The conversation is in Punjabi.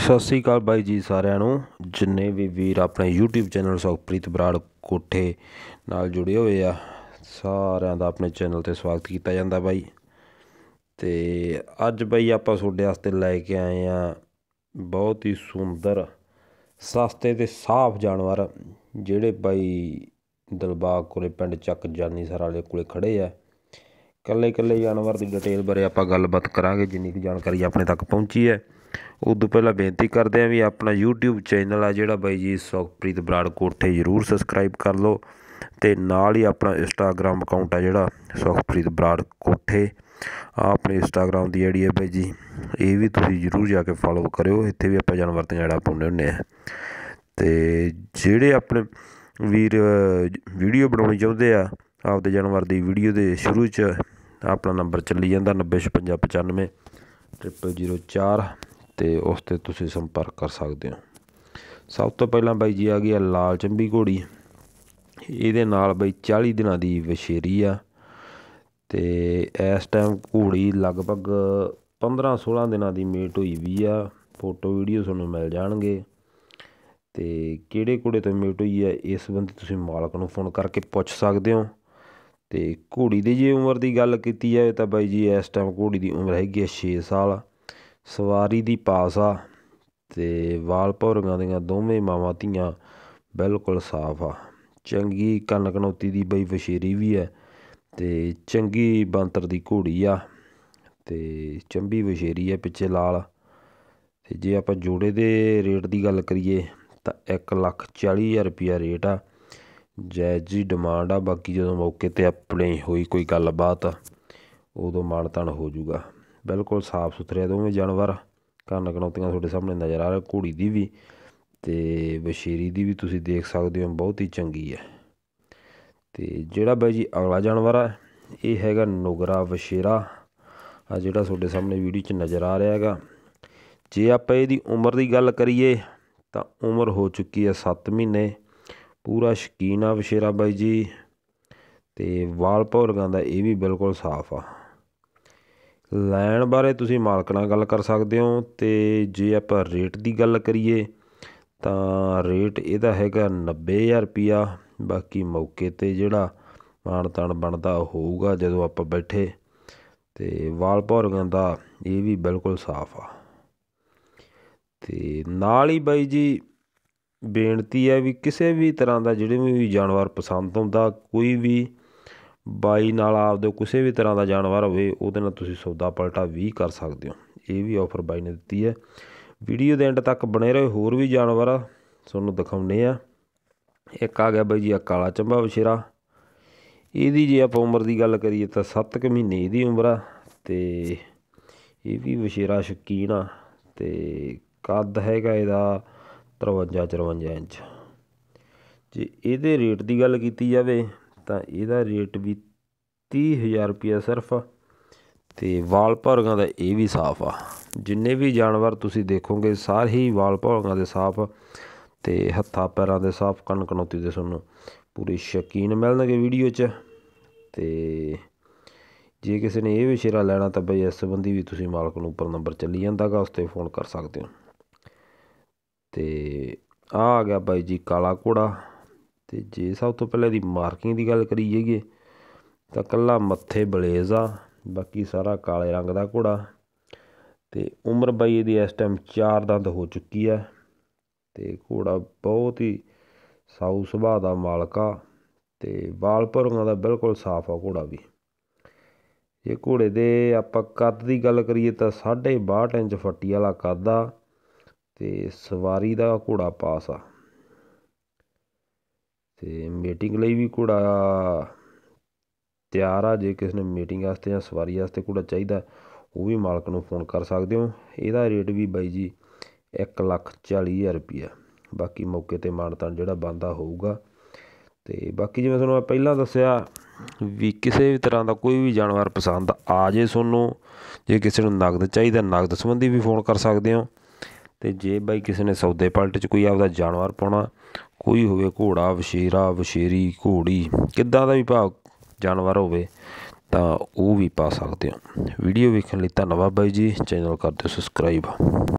ਸਤਿ ਸ੍ਰੀ ਅਕਾਲ ਬਾਈ ਜੀ ਸਾਰਿਆਂ ਨੂੰ ਜਿੰਨੇ ਵੀ ਵੀਰ ਆਪਣੇ YouTube ਚੈਨਲ ਸੁਖਪ੍ਰੀਤ ਬਰਾੜ ਕੋਠੇ ਨਾਲ ਜੁੜੇ ਹੋਏ ਆ ਸਾਰਿਆਂ ਦਾ ਆਪਣੇ ਚੈਨਲ ਤੇ ਸਵਾਗਤ ਕੀਤਾ ਜਾਂਦਾ ਬਾਈ ਤੇ ਅੱਜ ਬਾਈ ਆਪਾਂ ਤੁਹਾਡੇ ਵਾਸਤੇ ਲੈ ਕੇ ਆਏ ਆ ਬਹੁਤ ਹੀ ਸੁੰਦਰ ਸਸਤੇ ਤੇ ਸਾਫ਼ ਜਾਨਵਰ ਜਿਹੜੇ ਬਾਈ ਦਲਬਾਗ ਕੋਲੇ ਪਿੰਡ ਚੱਕ ਜਾਨੀ ਸਰ ਵਾਲੇ ਕੋਲੇ ਖੜੇ ਆ ਕੱਲੇ ਕੱਲੇ ਜਾਨਵਰ ਦੀ ਡਿਟੇਲ ਬਾਰੇ ਆਪਾਂ ਗੱਲਬਾਤ ਕਰਾਂਗੇ ਜਿੰਨੀ ਕੀ ਜਾਣਕਾਰੀ ਆਪਣੇ ਤੱਕ ਪਹੁੰਚੀ ਹੈ ਉਦੋਂ ਪਹਿਲਾਂ ਬੇਨਤੀ ਕਰਦੇ ਆ ਵੀ ਆਪਣਾ YouTube ਚੈਨਲ ਆ ਜਿਹੜਾ ਬਾਈ ਜੀ ਸੁਖਪ੍ਰੀਤ ਬਰਾੜ ਕੋਠੇ ਜਰੂਰ ਸਬਸਕ੍ਰਾਈਬ ਕਰ ਲਓ ਤੇ ਨਾਲ ਹੀ ਆਪਣਾ Instagram ਅਕਾਊਂਟ ਆ ਜਿਹੜਾ ਸੁਖਪ੍ਰੀਤ ਬਰਾੜ ਕੋਠੇ ਆਪਣੇ Instagram ਦੀ ਜਿਹੜੀ ਹੈ ਬਾਈ ਜੀ ਇਹ ਵੀ ਤੁਸੀਂ ਜਰੂਰ ਜਾ ਕੇ ਫੋਲੋ ਕਰਿਓ ਇੱਥੇ ਵੀ ਆਪਾਂ ਜਾਨਵਰ ਤੇ ਜਿਹੜਾ ਪਾਉਂਦੇ ਹੁੰਨੇ ਆ ਤੇ ਜਿਹੜੇ ਆਪਣੇ ਵੀਰ ਵੀਡੀਓ ਬਣਾਉਣੀ ਚਾਹੁੰਦੇ ਆ ਆਪਦੇ ਜਾਨਵਰ ਦੀ ਵੀਡੀਓ ਦੇ ਸ਼ੁਰੂ 'ਚ ਆਪਣਾ ਨੰਬਰ ਚੱਲੀ ਜਾਂਦਾ 905695 004 ਤੇ ਉਸ ਤੇ ਤੁਸੀਂ ਸੰਪਰਕ ਕਰ ਸਕਦੇ ਹੋ ਸਭ ਤੋਂ ਪਹਿਲਾਂ ਬਾਈ ਜੀ ਆ ਗਈ ਆ ਲਾਲ ਚੰਬੀ ਘੋੜੀ ਇਹਦੇ ਨਾਲ ਬਈ 40 ਦਿਨਾਂ ਦੀ ਵਿਸ਼ੇਰੀ ਆ ਤੇ ਇਸ ਟਾਈਮ ਘੋੜੀ ਲਗਭਗ 15-16 ਦਿਨਾਂ ਦੀ ਮੇਟ ਹੋਈ ਵੀ ਆ ਫੋਟੋ ਵੀਡੀਓ ਤੁਹਾਨੂੰ ਮਿਲ ਜਾਣਗੇ ਤੇ ਕਿਹੜੇ ਘੋੜੇ ਤੋਂ ਮੇਟ ਹੋਈ ਆ ਇਸ ਬੰਦੇ ਤੁਸੀਂ ਮਾਲਕ ਨੂੰ ਫੋਨ ਕਰਕੇ ਪੁੱਛ ਸਕਦੇ ਹੋ ਤੇ ਘੋੜੀ ਦੀ ਜੇ ਉਮਰ ਦੀ ਗੱਲ ਕੀਤੀ ਜਾਵੇ ਤਾਂ ਬਾਈ ਜੀ ਇਸ ਟਾਈਮ ਘੋੜੀ ਦੀ ਉਮਰ ਹੈਗੀ 6 ਸਾਲ ਸਵਾਰੀ ਦੀ ਪਾਸ ਆ ਤੇ ਵਾਲ ਦੀਆਂ ਦੋਵੇਂ ਮਾਵਾਂ ਧੀਆਂ ਬਿਲਕੁਲ ਸਾਫ ਆ ਚੰਗੀ ਕਨਕਨੋਤੀ ਦੀ ਬਈ ਵਸ਼ੇਰੀ ਵੀ ਹੈ ਤੇ ਚੰਗੀ ਬੰਤਰ ਦੀ ਘੋੜੀ ਆ ਤੇ ਚੰਬੀ ਵਸ਼ੇਰੀ ਹੈ ਪਿੱਛੇ ਲਾਲ ਤੇ ਜੇ ਆਪਾਂ ਜੋੜੇ ਦੇ ਰੇਟ ਦੀ ਗੱਲ ਕਰੀਏ ਤਾਂ 140000 ਰੁਪਿਆ ਰੇਟ ਆ ਜੈਜੀ ਜੀ ਡਿਮਾਂਡ ਆ ਬਾਕੀ ਜਦੋਂ ਮੌਕੇ 'ਤੇ ਆਪਣੇ ਹੋਈ ਕੋਈ ਗੱਲਬਾਤ ਉਦੋਂ ਮਾਣ ਤਣ ਹੋ ਜਾਊਗਾ ਬਿਲਕੁਲ ਸਾਫ਼ ਸੁਥਰੇ ਆ ਦੋਵੇਂ ਜਾਨਵਰ ਕਰਨ ਕਨੌਤੀਆਂ ਤੁਹਾਡੇ ਸਾਹਮਣੇ ਨਜ਼ਰ ਆ ਰਿਹਾ ਘੋੜੀ ਦੀ ਵੀ ਤੇ ਬਸ਼ੀਰੀ ਦੀ ਵੀ ਤੁਸੀਂ ਦੇਖ ਸਕਦੇ ਹੋ ਬਹੁਤ ਹੀ ਚੰਗੀ ਹੈ ਤੇ ਜਿਹੜਾ ਬਾਈ ਜੀ ਅਗਲਾ ਜਾਨਵਰ ਆ ਇਹ ਹੈਗਾ ਨੁਗਰਾ ਵਸ਼ੇਰਾ ਆ ਜਿਹੜਾ ਤੁਹਾਡੇ ਸਾਹਮਣੇ ਵੀਡੀਓ 'ਚ ਨਜ਼ਰ ਆ ਰਿਹਾ ਹੈਗਾ ਜੇ ਆਪਾਂ ਇਹਦੀ ਉਮਰ ਦੀ ਗੱਲ ਕਰੀਏ ਤਾਂ ਉਮਰ ਹੋ ਚੁੱਕੀ ਹੈ 7 ਮਹੀਨੇ ਪੂਰਾ ਸ਼ਕੀਨ ਆ ਵਸ਼ੇਰਾ ਬਾਈ ਜੀ ਤੇ ਵਾਲ ਭੌਰਗਾਂ ਦਾ ਇਹ ਵੀ ਬਿਲਕੁਲ ਸਾਫ਼ ਆ ਲੈਣ ਬਾਰੇ ਤੁਸੀਂ ਮਾਲਕ ਨਾਲ ਗੱਲ ਕਰ ਸਕਦੇ ਹੋ ਤੇ ਜੇ ਆਪਾਂ ਰੇਟ ਦੀ ਗੱਲ ਕਰੀਏ ਤਾਂ ਰੇਟ ਇਹਦਾ ਹੈਗਾ 90000 ਰੁਪਿਆ ਬਾਕੀ ਮੌਕੇ ਤੇ ਜਿਹੜਾ ਮਾਣ ਤਣ ਬਣਦਾ ਹੋਊਗਾ ਜਦੋਂ ਆਪਾਂ ਬੈਠੇ ਤੇ ਵਾਲ ਭੌਰਗਾਂ ਦਾ ਇਹ ਵੀ ਬਿਲਕੁਲ ਸਾਫ਼ ਆ ਤੇ ਨਾਲ ਹੀ ਬਾਈ ਜੀ ਬੇਨਤੀ ਹੈ ਵੀ ਕਿਸੇ ਵੀ ਤਰ੍ਹਾਂ ਦਾ ਜਿਹੜੇ ਵੀ ਜਾਨਵਰ ਪਸੰਦ ਆਉਂਦਾ ਕੋਈ ਵੀ ਬਾਈ ਨਾਲ ਆਪਦੇ ਕਿਸੇ ਵੀ ਤਰ੍ਹਾਂ ਦਾ ਜਾਨਵਰ ਹੋਵੇ ਉਹਦੇ ਨਾਲ ਤੁਸੀਂ ਸੌਦਾ ਪਲਟਾ ਵੀ ਕਰ ਸਕਦੇ ਹੋ ਇਹ ਵੀ ਆਫਰ ਬਾਈ ਨੇ ਦਿੱਤੀ ਹੈ ਵੀਡੀਓ ਦੇ ਐਂਡ ਤੱਕ ਬਣੇ ਰਹੋ ਹੋਰ ਵੀ ਜਾਨਵਰ ਤੁਹਾਨੂੰ ਦਿਖਾਉਣੇ ਆ ਇੱਕ ਆ ਗਿਆ ਬਾਈ ਜੀ ਆ ਕਾਲਾ ਚੰਬਾ ਵਿਸ਼ੇਰਾ ਇਹਦੀ ਜੇ ਆਪਾਂ ਉਮਰ ਦੀ ਗੱਲ ਕਰੀਏ ਤਾਂ 7 ਕੁ ਮਹੀਨੇ ਇਹਦੀ ਉਮਰ ਆ ਤੇ ਇਹ ਵੀ ਵਿਸ਼ੇਰਾ ਸ਼ਕੀਨ ਆ ਤੇ ਕੱਦ ਹੈਗਾ ਇਹਦਾ 53 54 ਇੰਚ ਜੇ ਇਹਦੇ ਰੇਟ ਦੀ ਗੱਲ ਕੀਤੀ ਜਾਵੇ ਤਾਂ ਇਹਦਾ ਰੇਟ ਵੀ 30000 ਰੁਪਿਆ ਸਿਰਫ ਤੇ ਵਾਲ ਭੌਰਗਾਂ ਦਾ ਇਹ ਵੀ ਸਾਫ ਆ ਜਿੰਨੇ ਵੀ ਜਾਨਵਰ ਤੁਸੀਂ ਦੇਖੋਗੇ ਸਾਰੇ ਹੀ ਵਾਲ ਭੌਰਗਾਂ ਦੇ ਸਾਫ ਤੇ ਹੱਥਾਂ ਪੈਰਾਂ ਦੇ ਸਾਫ ਕਣਕਣੋਤੀ ਦੇ ਸਾਨੂੰ ਪੂਰੀ ਸ਼ਕੀਨ ਮਿਲਣਗੇ ਵੀਡੀਓ 'ਚ ਤੇ ਜੇ ਕਿਸੇ ਨੇ ਇਹ ਵਿਸ਼ੇਰਾ ਲੈਣਾ ਤਾਂ ਬਈ ਇਸ ਸੰਬੰਧੀ ਵੀ ਤੁਸੀਂ ਮਾਲਕ ਨੂੰ ਉੱਪਰ ਨੰਬਰ ਚੱਲੀ ਜਾਂਦਾਗਾ ਉਸ ਤੇ ਫੋਨ ਕਰ ਸਕਦੇ ਹੋ ਤੇ ਆ ਆ ਗਿਆ ਬਾਈ ਜੀ ਕਾਲਾ ਕੋੜਾ ਤੇ ਜੇ ਸਭ ਤੋਂ ਪਹਿਲਾਂ ਇਹਦੀ ਮਾਰਕਿੰਗ ਦੀ ਗੱਲ ਕਰੀ ਜਾਈਏ ਤਾਂ ਕੱਲਾ ਮੱਥੇ ਬਲੇਜ਼ ਆ ਬਾਕੀ ਸਾਰਾ ਕਾਲੇ ਰੰਗ ਦਾ ਘੋੜਾ ਤੇ ਉਮਰ ਬਾਈ ਇਹਦੀ ਇਸ ਟਾਈਮ ਚਾਰ ਦੰਦ ਹੋ ਚੁੱਕੀ ਆ ਤੇ ਘੋੜਾ ਬਹੁਤ ਹੀ ਸਾਊ ਸੁਭਾਅ ਦਾ ਮਾਲਕ ਆ ਤੇ ਵਾਲ ਪਰੋਂਗਾ ਦਾ ਬਿਲਕੁਲ ਸਾਫ਼ ਆ ਘੋੜਾ ਵੀ ਜੇ ਘੋੜੇ ਦੇ ਆਪਾਂ ਕੱਦ ਦੀ ਗੱਲ ਕਰੀਏ ਤਾਂ 62.5 ਇੰਚ ਫੱਟੀ ਵਾਲਾ ਕੱਦ ਆ ਤੇ ਸਵਾਰੀ ਦਾ ਘੋੜਾ ਪਾਸ ਆ ਤੇ ਮੀਟਿੰਗ ਲਈ ਵੀ ਘੋੜਾ ਤਿਆਰ ਆ ਜੇ ਕਿਸੇ ਨੇ ਮੀਟਿੰਗ ਵਾਸਤੇ ਜਾਂ ਸਵਾਰੀ ਵਾਸਤੇ ਘੋੜਾ ਚਾਹੀਦਾ ਉਹ ਵੀ ਮਾਲਕ ਨੂੰ ਫੋਨ ਕਰ ਸਕਦੇ ਹੋ ਇਹਦਾ ਰੇਟ ਵੀ ਬਾਈ ਜੀ 1,40,000 ਲੱਖ ਬਾਕੀ ਮੌਕੇ 'ਤੇ ਮਾਨਤਾਨ ਜਿਹੜਾ ਬੰਦਾ ਹੋਊਗਾ ਤੇ ਬਾਕੀ ਜਿਵੇਂ ਤੁਹਾਨੂੰ ਮੈਂ ਪਹਿਲਾਂ ਦੱਸਿਆ ਵੀ ਕਿਸੇ ਵੀ ਤਰ੍ਹਾਂ ਦਾ ਕੋਈ ਵੀ ਜਾਨਵਰ ਪਸੰਦ ਆ ਜੇ ਤੁਹਾਨੂੰ ਜੇ ਕਿਸੇ ਨੂੰ ਨਗਦ ਚਾਹੀਦਾ ਨਗਦ ਸੰਬੰਧੀ ਵੀ ਫੋਨ ਕਰ ਸਕਦੇ ਹੋ ਤੇ ਜੇ ਬਾਈ ਕਿਸੇ ਨੇ ਸੌਦੇ ਪਲਟ 'ਚ ਕੋਈ ਆਪਦਾ ਜਾਨਵਰ ਪਾਉਣਾ ਕੋਈ ਹੋਵੇ ਘੋੜਾ ਵਸ਼ੇਰਾ ਵਸ਼ੇਰੀ ਘੋੜੀ ਕਿੱਦਾਂ ਦਾ ਵੀ ਭਾਵ ਜਾਨਵਰ ਹੋਵੇ ਤਾਂ ਉਹ ਵੀ ਪਾ ਸਕਦੇ ਹੋ ਵੀਡੀਓ ਵੇਖਣ ਲਈ ਧੰਨਵਾਦ ਬਾਈ ਜੀ ਚੈਨਲ ਕਰ ਦਿਓ ਸਬਸਕ੍ਰਾਈਬ